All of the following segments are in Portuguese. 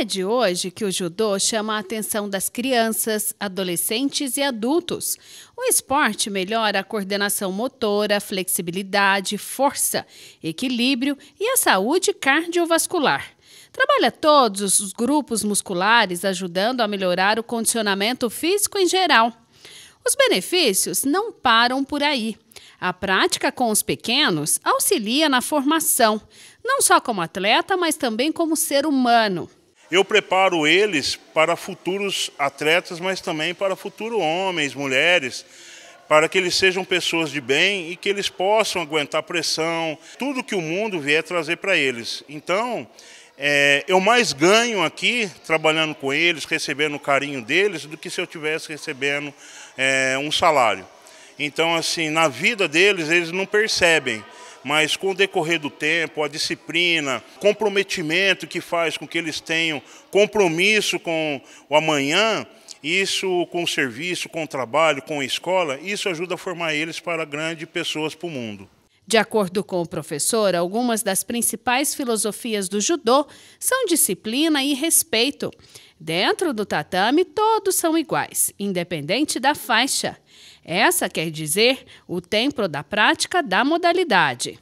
é de hoje que o judô chama a atenção das crianças, adolescentes e adultos. O esporte melhora a coordenação motora, flexibilidade, força, equilíbrio e a saúde cardiovascular. Trabalha todos os grupos musculares, ajudando a melhorar o condicionamento físico em geral. Os benefícios não param por aí. A prática com os pequenos auxilia na formação, não só como atleta, mas também como ser humano. Eu preparo eles para futuros atletas, mas também para futuros homens, mulheres, para que eles sejam pessoas de bem e que eles possam aguentar pressão, tudo que o mundo vier trazer para eles. Então, é, eu mais ganho aqui trabalhando com eles, recebendo o carinho deles, do que se eu tivesse recebendo é, um salário. Então, assim, na vida deles, eles não percebem mas com o decorrer do tempo, a disciplina, comprometimento que faz com que eles tenham compromisso com o amanhã, isso com o serviço, com o trabalho, com a escola, isso ajuda a formar eles para grandes pessoas para o mundo. De acordo com o professor, algumas das principais filosofias do judô são disciplina e respeito. Dentro do tatame, todos são iguais, independente da faixa. Essa quer dizer o tempo da prática da modalidade.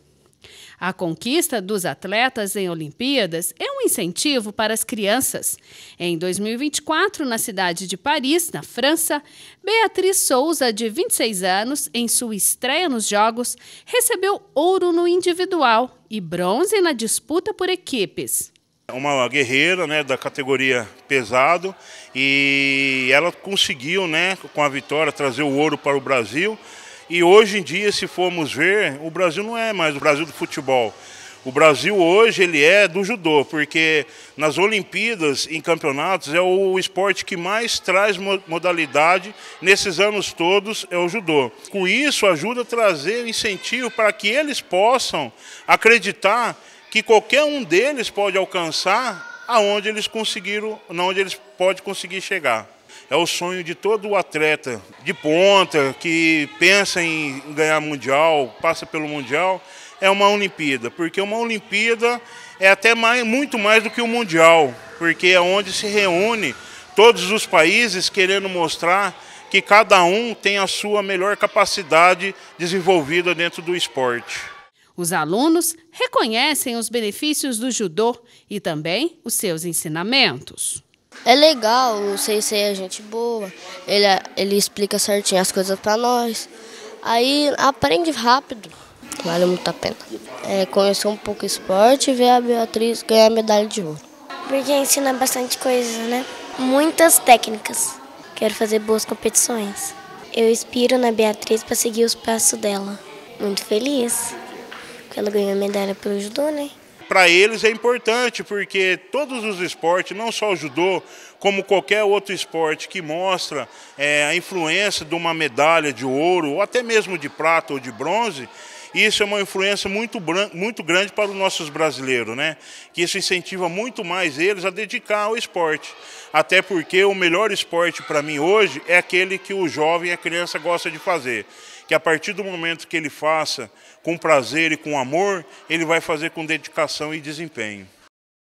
A conquista dos atletas em Olimpíadas é um incentivo para as crianças. Em 2024, na cidade de Paris, na França, Beatriz Souza, de 26 anos, em sua estreia nos Jogos, recebeu ouro no individual e bronze na disputa por equipes é uma guerreira né, da categoria pesado e ela conseguiu, né, com a vitória, trazer o ouro para o Brasil e hoje em dia, se formos ver, o Brasil não é mais o Brasil do futebol. O Brasil hoje ele é do judô, porque nas Olimpíadas, em campeonatos, é o esporte que mais traz modalidade nesses anos todos é o judô. Com isso ajuda a trazer incentivo para que eles possam acreditar que qualquer um deles pode alcançar aonde eles conseguiram, onde eles pode conseguir chegar é o sonho de todo atleta de ponta que pensa em ganhar mundial, passa pelo mundial, é uma Olimpíada, porque uma Olimpíada é até mais, muito mais do que o um mundial, porque é onde se reúne todos os países querendo mostrar que cada um tem a sua melhor capacidade desenvolvida dentro do esporte. Os alunos reconhecem os benefícios do judô e também os seus ensinamentos. É legal, o Sensei é gente boa, ele, é, ele explica certinho as coisas para nós. Aí aprende rápido, vale muito a pena. É, conhecer um pouco esporte e ver a Beatriz ganhar a medalha de ouro. Porque ensina bastante coisas, né? Muitas técnicas. Quero fazer boas competições. Eu inspiro na Beatriz para seguir os passos dela. Muito feliz, porque ela ganhou a medalha pelo judô, né? para eles é importante, porque todos os esportes, não só o judô, como qualquer outro esporte que mostra é, a influência de uma medalha de ouro, ou até mesmo de prata ou de bronze, isso é uma influência muito, muito grande para os nossos brasileiros, né? Que isso incentiva muito mais eles a dedicar ao esporte. Até porque o melhor esporte para mim hoje é aquele que o jovem e a criança gosta de fazer que a partir do momento que ele faça com prazer e com amor, ele vai fazer com dedicação e desempenho.